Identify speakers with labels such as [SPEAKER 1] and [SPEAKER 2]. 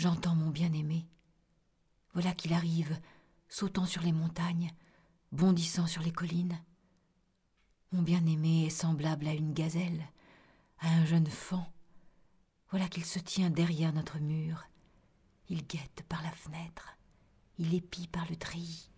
[SPEAKER 1] J'entends mon bien-aimé. Voilà qu'il arrive, sautant sur les montagnes, bondissant sur les collines. Mon bien-aimé est semblable à une gazelle, à un jeune faon. Voilà qu'il se tient derrière notre mur. Il guette par la fenêtre, il épie par le tri,